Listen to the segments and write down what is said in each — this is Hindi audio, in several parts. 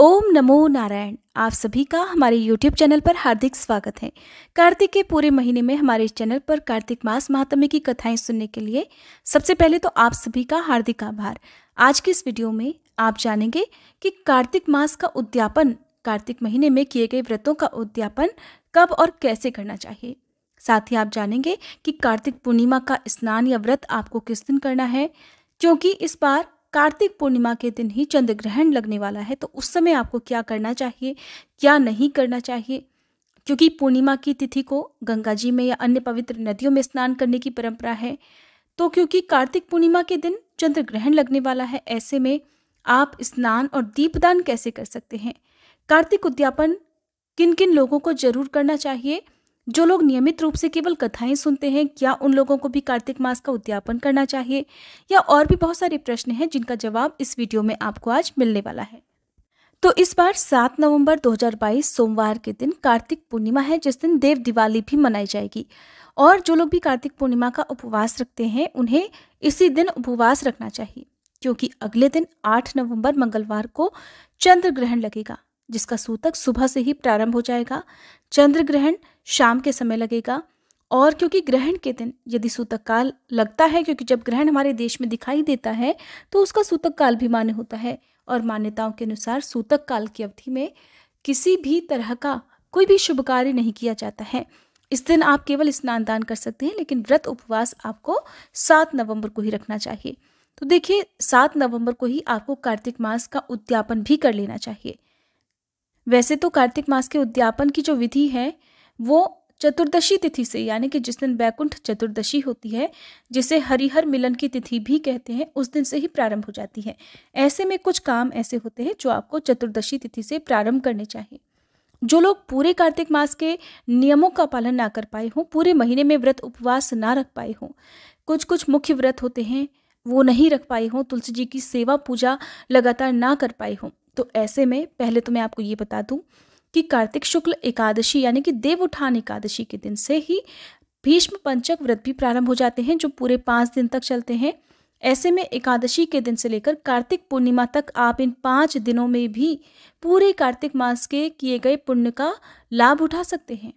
ओम नमो नारायण आप सभी का हमारे YouTube चैनल पर हार्दिक स्वागत है कार्तिक के पूरे महीने में हमारे चैनल पर कार्तिक मास महात्म्य की कथाएं सुनने के लिए सबसे पहले तो आप सभी का हार्दिक आभार आज की इस वीडियो में आप जानेंगे कि कार्तिक मास का उद्यापन कार्तिक महीने में किए गए व्रतों का उद्यापन कब और कैसे करना चाहिए साथ ही आप जानेंगे कि कार्तिक पूर्णिमा का स्नान या व्रत आपको किस दिन करना है क्योंकि इस बार कार्तिक पूर्णिमा के दिन ही चंद्र ग्रहण लगने वाला है तो उस समय आपको क्या करना चाहिए क्या नहीं करना चाहिए क्योंकि पूर्णिमा की तिथि को गंगा जी में या अन्य पवित्र नदियों में स्नान करने की परंपरा है तो क्योंकि कार्तिक पूर्णिमा के दिन चंद्र ग्रहण लगने वाला है ऐसे में आप स्नान और दीपदान कैसे कर सकते हैं कार्तिक उद्यापन किन किन लोगों को जरूर करना चाहिए जो लोग नियमित रूप से केवल कथाएं सुनते हैं क्या उन लोगों को भी कार्तिक मास का उद्यापन करना चाहिए या और भी बहुत सारे प्रश्न हैं जिनका जवाब इस वीडियो में आपको आज मिलने वाला है तो इस बार 7 नवंबर 2022 सोमवार के दिन कार्तिक पूर्णिमा है जिस दिन देव दिवाली भी मनाई जाएगी और जो लोग भी कार्तिक पूर्णिमा का उपवास रखते हैं उन्हें इसी दिन उपवास रखना चाहिए क्योंकि अगले दिन 8 नवंबर मंगलवार को चंद्र ग्रहण लगेगा जिसका सूतक सुबह से ही प्रारंभ हो जाएगा चंद्र ग्रहण शाम के समय लगेगा और क्योंकि ग्रहण के दिन यदि सूतक काल लगता है क्योंकि जब ग्रहण हमारे देश में दिखाई देता है तो उसका सूतक काल भी मान्य होता है और मान्यताओं के अनुसार सूतक काल की अवधि में किसी भी तरह का कोई भी शुभ कार्य नहीं किया जाता है इस दिन आप केवल स्नान दान कर सकते हैं लेकिन व्रत उपवास आपको सात नवंबर को ही रखना चाहिए तो देखिए सात नवंबर को ही आपको कार्तिक मास का उद्यापन भी कर लेना चाहिए वैसे तो कार्तिक मास के उद्यापन की जो विधि है वो चतुर्दशी तिथि से यानी कि जिस दिन बैकुंठ चतुर्दशी होती है जिसे हरिहर मिलन की तिथि भी कहते हैं उस दिन से ही प्रारंभ हो जाती है ऐसे में कुछ काम ऐसे होते हैं जो आपको चतुर्दशी तिथि से प्रारंभ करने चाहिए जो लोग पूरे कार्तिक मास के नियमों का पालन ना कर पाए हों पूरे महीने में व्रत उपवास ना रख पाए हों कुछ कुछ मुख्य व्रत होते हैं वो नहीं रख पाए हों तुलसी जी की सेवा पूजा लगातार ना कर पाए हों तो ऐसे में पहले तो मैं आपको ये बता दूँ कि कार्तिक शुक्ल एकादशी यानी कि देव उठान एकादशी के दिन से ही भीष्म पंचक व्रत भी प्रारंभ हो जाते हैं जो पूरे पाँच दिन तक चलते हैं ऐसे में एकादशी के दिन से लेकर कार्तिक पूर्णिमा तक आप इन पाँच दिनों में भी पूरे कार्तिक मास के किए गए पुण्य का लाभ उठा सकते हैं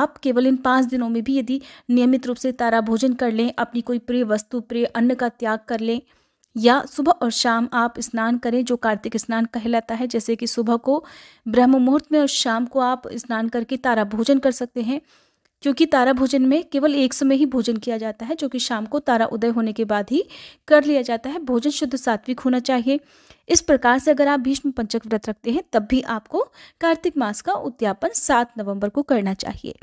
आप केवल इन पाँच दिनों में भी यदि नियमित रूप से तारा भोजन कर लें अपनी कोई प्रिय वस्तु प्रिय अन्न का त्याग कर लें या सुबह और शाम आप स्नान करें जो कार्तिक स्नान कहलाता है जैसे कि सुबह को ब्रह्म मुहूर्त में और शाम को आप स्नान करके तारा भोजन कर सकते हैं क्योंकि तारा भोजन में केवल एक समय ही भोजन किया जाता है जो कि शाम को तारा उदय होने के बाद ही कर लिया जाता है भोजन शुद्ध सात्विक होना चाहिए इस प्रकार से अगर आप भीष्म पंचक व्रत रखते हैं तब भी आपको कार्तिक मास का उद्यापन सात नवंबर को करना चाहिए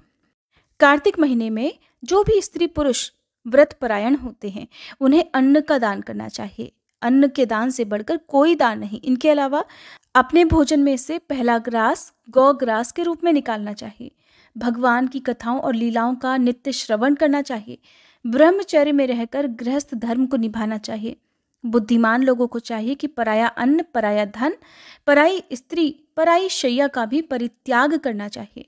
कार्तिक महीने में जो भी स्त्री पुरुष व्रत परायण होते हैं उन्हें अन्न का दान करना चाहिए अन्न के दान से बढ़कर कोई दान नहीं इनके अलावा अपने भोजन में से पहला ग्रास गौ ग्रास के रूप में निकालना चाहिए भगवान की कथाओं और लीलाओं का नित्य श्रवण करना चाहिए ब्रह्मचर्य में रहकर गृहस्थ धर्म को निभाना चाहिए बुद्धिमान लोगों को चाहिए कि पराया अन्न पराया धन पराई स्त्री पराई शैया का भी परित्याग करना चाहिए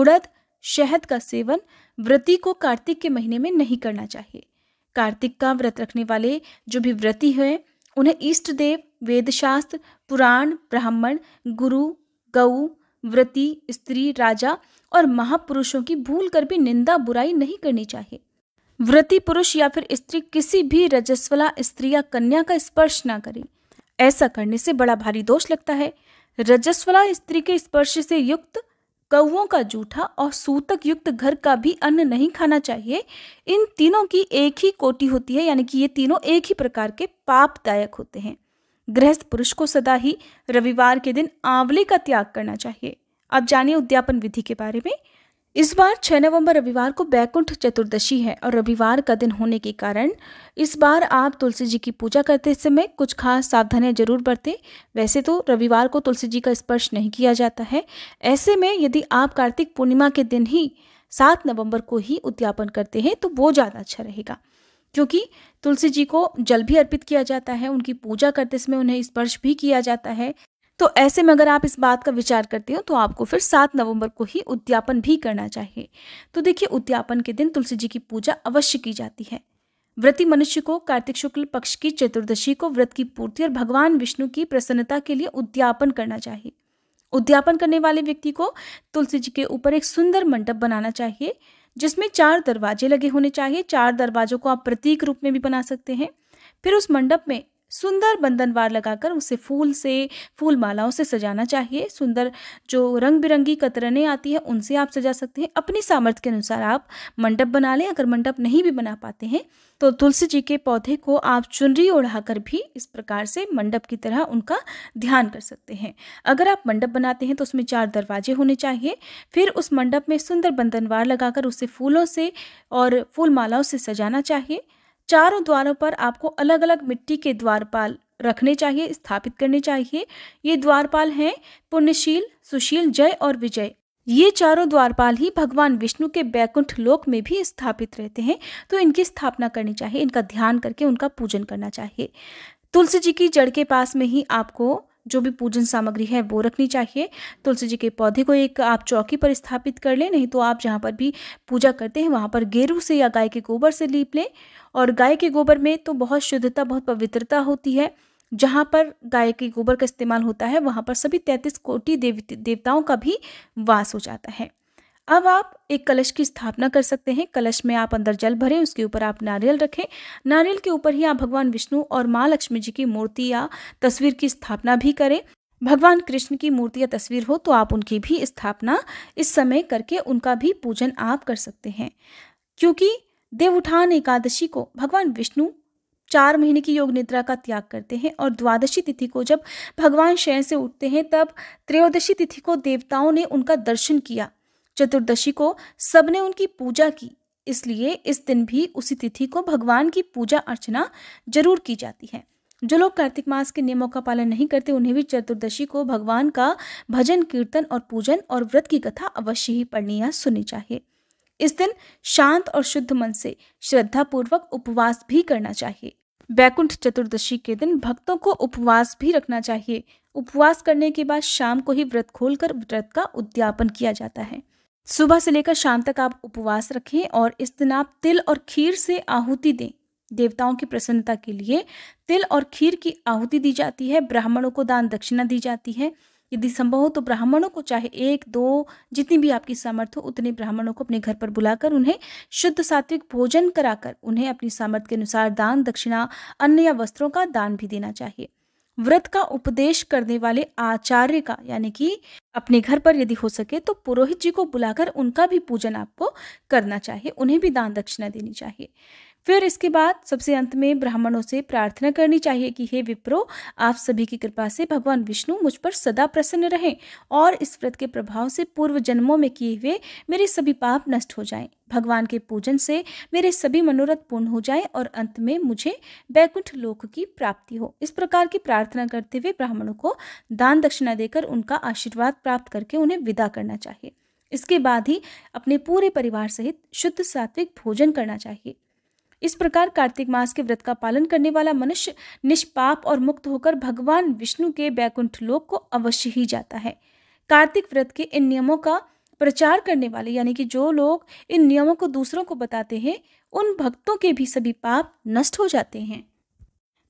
उड़द शहद का सेवन व्रती को कार्तिक के महीने में नहीं करना चाहिए कार्तिक का व्रत रखने वाले जो भी व्रती हैं उन्हें इष्ट देव वेदशास्त्र पुराण ब्राह्मण गुरु गऊ व्रती स्त्री राजा और महापुरुषों की भूल कर भी निंदा बुराई नहीं करनी चाहिए व्रती पुरुष या फिर स्त्री किसी भी रजस्वला स्त्री या कन्या का स्पर्श ना करें ऐसा करने से बड़ा भारी दोष लगता है रजस्वला स्त्री के स्पर्श से युक्त कौओं का जूठा और सूतक युक्त घर का भी अन्न नहीं खाना चाहिए इन तीनों की एक ही कोटि होती है यानी कि ये तीनों एक ही प्रकार के पापदायक होते हैं गृहस्थ पुरुष को सदा ही रविवार के दिन आंवले का त्याग करना चाहिए अब जानिए उद्यापन विधि के बारे में इस बार 6 नवंबर रविवार को बैकुंठ चतुर्दशी है और रविवार का दिन होने के कारण इस बार आप तुलसी जी की पूजा करते समय कुछ खास सावधानियां जरूर बरतें वैसे तो रविवार को तुलसी जी का स्पर्श नहीं किया जाता है ऐसे में यदि आप कार्तिक पूर्णिमा के दिन ही सात नवंबर को ही उद्यापन करते हैं तो वो ज़्यादा अच्छा रहेगा क्योंकि तुलसी जी को जल भी अर्पित किया जाता है उनकी पूजा करते समय उन्हें स्पर्श भी किया जाता है तो ऐसे में अगर आप इस बात का विचार करते हो तो आपको फिर सात नवंबर को ही उद्यापन भी करना चाहिए तो देखिए उद्यापन के दिन तुलसी जी की पूजा अवश्य की जाती है व्रती मनुष्य को कार्तिक शुक्ल पक्ष की चतुर्दशी को व्रत की पूर्ति और भगवान विष्णु की प्रसन्नता के लिए उद्यापन करना चाहिए उद्यापन करने वाले व्यक्ति को तुलसी जी के ऊपर एक सुंदर मंडप बनाना चाहिए जिसमें चार दरवाजे लगे होने चाहिए चार दरवाजों को आप प्रतीक रूप में भी बना सकते हैं फिर उस मंडप में सुंदर बंधनवार लगाकर उसे फूल से फूल मालाओं से सजाना चाहिए सुंदर जो रंग बिरंगी कतरने आती है उनसे आप सजा सकते हैं अपनी सामर्थ्य के अनुसार आप मंडप बना लें अगर मंडप नहीं भी बना पाते हैं तो तुलसी जी के पौधे को आप चुनरी ओढ़ाकर भी इस प्रकार से मंडप की तरह उनका ध्यान कर सकते हैं अगर आप मंडप बनाते हैं तो उसमें चार दरवाजे होने चाहिए फिर उस मंडप में सुंदर बंधनवार लगाकर उसे फूलों से और फूल मालाओं से सजाना चाहिए चारों द्वारों पर आपको अलग अलग मिट्टी के द्वारपाल रखने चाहिए स्थापित करने चाहिए ये द्वारपाल हैं पुण्यशील सुशील जय और विजय ये चारों द्वारपाल ही भगवान विष्णु के बैकुंठ लोक में भी स्थापित रहते हैं तो इनकी स्थापना करनी चाहिए इनका ध्यान करके उनका पूजन करना चाहिए तुलसी जी की जड़ के पास में ही आपको जो भी पूजन सामग्री है वो रखनी चाहिए तुलसी जी के पौधे को एक आप चौकी पर स्थापित कर लें नहीं तो आप जहाँ पर भी पूजा करते हैं वहाँ पर गेरू से या गाय के गोबर से लीप लें और गाय के गोबर में तो बहुत शुद्धता बहुत पवित्रता होती है जहाँ पर गाय के गोबर का इस्तेमाल होता है वहाँ पर सभी तैंतीस कोटि देवी देवताओं का भी वास हो जाता है अब आप एक कलश की स्थापना कर सकते हैं कलश में आप अंदर जल भरें उसके ऊपर आप नारियल रखें नारियल के ऊपर ही आप भगवान विष्णु और माँ लक्ष्मी जी की मूर्ति या तस्वीर की स्थापना भी करें भगवान कृष्ण की मूर्ति या तस्वीर हो तो आप उनकी भी स्थापना इस समय करके उनका भी पूजन आप कर सकते हैं क्योंकि देव उठान एकादशी को भगवान विष्णु चार महीने की योग निद्रा का त्याग करते हैं और द्वादशी तिथि को जब भगवान शयन से उठते हैं तब त्रयोदशी तिथि को देवताओं ने उनका दर्शन किया चतुर्दशी को सबने उनकी पूजा की इसलिए इस दिन भी उसी तिथि को भगवान की पूजा अर्चना जरूर की जाती है जो लोग कार्तिक मास के नियमों का पालन नहीं करते उन्हें भी चतुर्दशी को भगवान का भजन कीर्तन और पूजन और व्रत की कथा अवश्य ही पढ़नी या सुननी चाहिए इस दिन शांत और शुद्ध मन से श्रद्धापूर्वक उपवास भी करना चाहिए बैकुंठ चतुर्दशी के दिन भक्तों को उपवास भी रखना चाहिए उपवास करने के बाद शाम को ही व्रत खोलकर व्रत का उद्यापन किया जाता है सुबह से लेकर शाम तक आप उपवास रखें और इस दिन आप तिल और खीर से आहुति दें देवताओं की प्रसन्नता के लिए तिल और खीर की आहुति दी जाती है ब्राह्मणों को दान दक्षिणा दी जाती है यदि संभव हो तो ब्राह्मणों को चाहे एक दो जितनी भी आपकी सामर्थ्य हो उतने ब्राह्मणों को अपने घर पर बुलाकर उन्हें शुद्ध सात्विक भोजन कराकर उन्हें अपनी सामर्थ्य के अनुसार दान दक्षिणा अन्य या वस्त्रों का दान भी देना चाहिए व्रत का उपदेश करने वाले आचार्य का यानी कि अपने घर पर यदि हो सके तो पुरोहित जी को बुलाकर उनका भी पूजन आपको करना चाहिए उन्हें भी दान दक्षिणा देनी चाहिए फिर इसके बाद सबसे अंत में ब्राह्मणों से प्रार्थना करनी चाहिए कि हे विप्रो आप सभी की कृपा से भगवान विष्णु मुझ पर सदा प्रसन्न रहें और इस व्रत के प्रभाव से पूर्व जन्मों में किए हुए मेरे सभी पाप नष्ट हो जाएं भगवान के पूजन से मेरे सभी मनोरथ पूर्ण हो जाएं और अंत में मुझे बैकुंठ लोक की प्राप्ति हो इस प्रकार की प्रार्थना करते हुए ब्राह्मणों को दान दक्षिणा देकर उनका आशीर्वाद प्राप्त करके उन्हें विदा करना चाहिए इसके बाद ही अपने पूरे परिवार सहित शुद्ध सात्विक भोजन करना चाहिए इस प्रकार कार्तिक मास के व्रत का पालन करने वाला मनुष्य निष्पाप और मुक्त होकर भगवान विष्णु के बैकुंठ लोक को अवश्य ही जाता है कार्तिक व्रत के इन नियमों का प्रचार करने वाले यानी कि जो लोग इन नियमों को दूसरों को बताते हैं उन भक्तों के भी सभी पाप नष्ट हो जाते हैं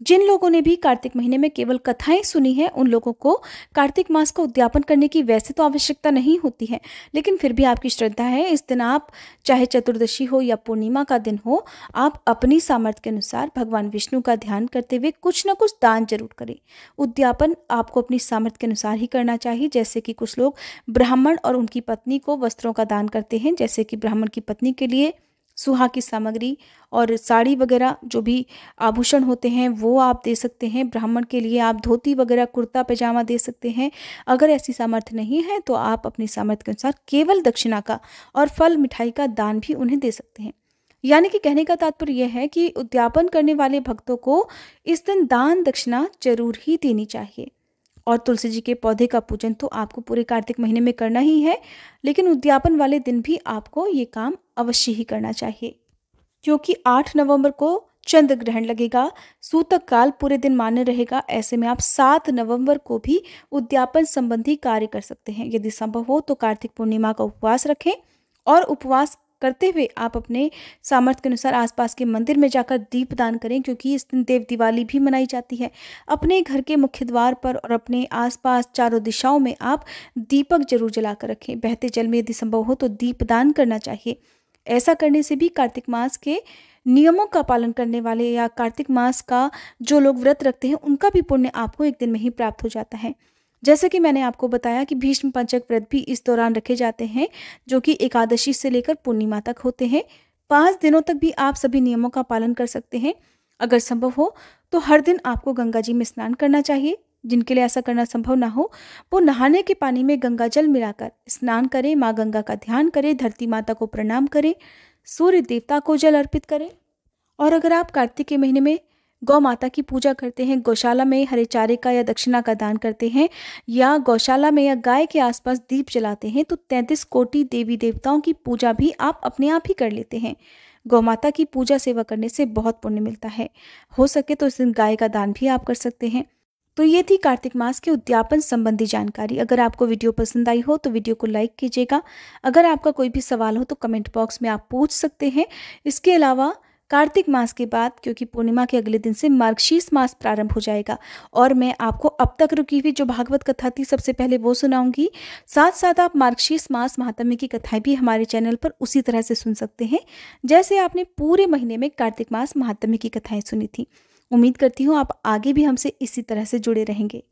जिन लोगों ने भी कार्तिक महीने में केवल कथाएं सुनी हैं उन लोगों को कार्तिक मास का उद्यापन करने की वैसे तो आवश्यकता नहीं होती है लेकिन फिर भी आपकी श्रद्धा है इस दिन आप चाहे चतुर्दशी हो या पूर्णिमा का दिन हो आप अपनी सामर्थ्य के अनुसार भगवान विष्णु का ध्यान करते हुए कुछ ना कुछ दान जरूर करें उद्यापन आपको अपनी सामर्थ्य के अनुसार ही करना चाहिए जैसे कि कुछ लोग ब्राह्मण और उनकी पत्नी को वस्त्रों का दान करते हैं जैसे कि ब्राह्मण की पत्नी के लिए सुहा की सामग्री और साड़ी वगैरह जो भी आभूषण होते हैं वो आप दे सकते हैं ब्राह्मण के लिए आप धोती वगैरह कुर्ता पैजामा दे सकते हैं अगर ऐसी सामर्थ्य नहीं है तो आप अपनी सामर्थ्य के अनुसार केवल दक्षिणा का और फल मिठाई का दान भी उन्हें दे सकते हैं यानी कि कहने का तात्पर्य यह है कि उद्यापन करने वाले भक्तों को इस दिन दान दक्षिणा जरूर ही देनी चाहिए और तुलसी जी के पौधे का पूजन तो आपको पूरे कार्तिक महीने में करना ही है लेकिन उद्यापन वाले दिन भी आपको ये काम अवश्य ही करना चाहिए क्योंकि आठ नवंबर को चंद्र ग्रहण लगेगा सूतक काल पूरे दिन मान्य रहेगा ऐसे में आप सात नवंबर को भी उद्यापन संबंधी कार्य कर सकते हैं यदि संभव हो तो कार्तिक पूर्णिमा का उपवास रखें और उपवास करते हुए आप अपने सामर्थ्य के अनुसार आसपास के मंदिर में जाकर दीप दान करें क्योंकि इस दिन देव दिवाली भी मनाई जाती है अपने घर के मुख्य द्वार पर और अपने आसपास चारों दिशाओं में आप दीपक जरूर जलाकर रखें बहते जल में यदि संभव हो तो दीप दान करना चाहिए ऐसा करने से भी कार्तिक मास के नियमों का पालन करने वाले या कार्तिक मास का जो लोग व्रत रखते हैं उनका भी पुण्य आपको एक दिन में ही प्राप्त हो जाता है जैसे कि मैंने आपको बताया कि भीष्म पंचक व्रत भी इस दौरान रखे जाते हैं जो कि एकादशी से लेकर पूर्णिमा तक होते हैं पाँच दिनों तक भी आप सभी नियमों का पालन कर सकते हैं अगर संभव हो तो हर दिन आपको गंगा जी में स्नान करना चाहिए जिनके लिए ऐसा करना संभव ना हो वो नहाने के पानी में गंगा जल मिलाकर स्नान करें माँ गंगा का ध्यान करें धरती माता को प्रणाम करें सूर्य देवता को जल अर्पित करें और अगर आप कार्तिक के महीने में गौ माता की पूजा करते हैं गौशाला में हरे चारे का या दक्षिणा का दान करते हैं या गौशाला में या गाय के आसपास दीप जलाते हैं तो तैंतीस कोटि देवी देवताओं की पूजा भी आप अपने आप ही कर लेते हैं गौ माता की पूजा सेवा करने से बहुत पुण्य मिलता है हो सके तो इस दिन गाय का दान भी आप कर सकते हैं तो ये थी कार्तिक मास के उद्यापन संबंधी जानकारी अगर आपको वीडियो पसंद आई हो तो वीडियो को लाइक कीजिएगा अगर आपका कोई भी सवाल हो तो कमेंट बॉक्स में आप पूछ सकते हैं इसके अलावा कार्तिक मास के बाद क्योंकि पूर्णिमा के अगले दिन से मार्गशीर्ष मास प्रारंभ हो जाएगा और मैं आपको अब तक रुकी हुई जो भागवत कथा थी सबसे पहले वो सुनाऊंगी साथ साथ आप मार्गशीर्ष मास महात्म्य की कथाएं भी हमारे चैनल पर उसी तरह से सुन सकते हैं जैसे आपने पूरे महीने में कार्तिक मास महात्म्य की कथाएं सुनी थी उम्मीद करती हूँ आप आगे भी हमसे इसी तरह से जुड़े रहेंगे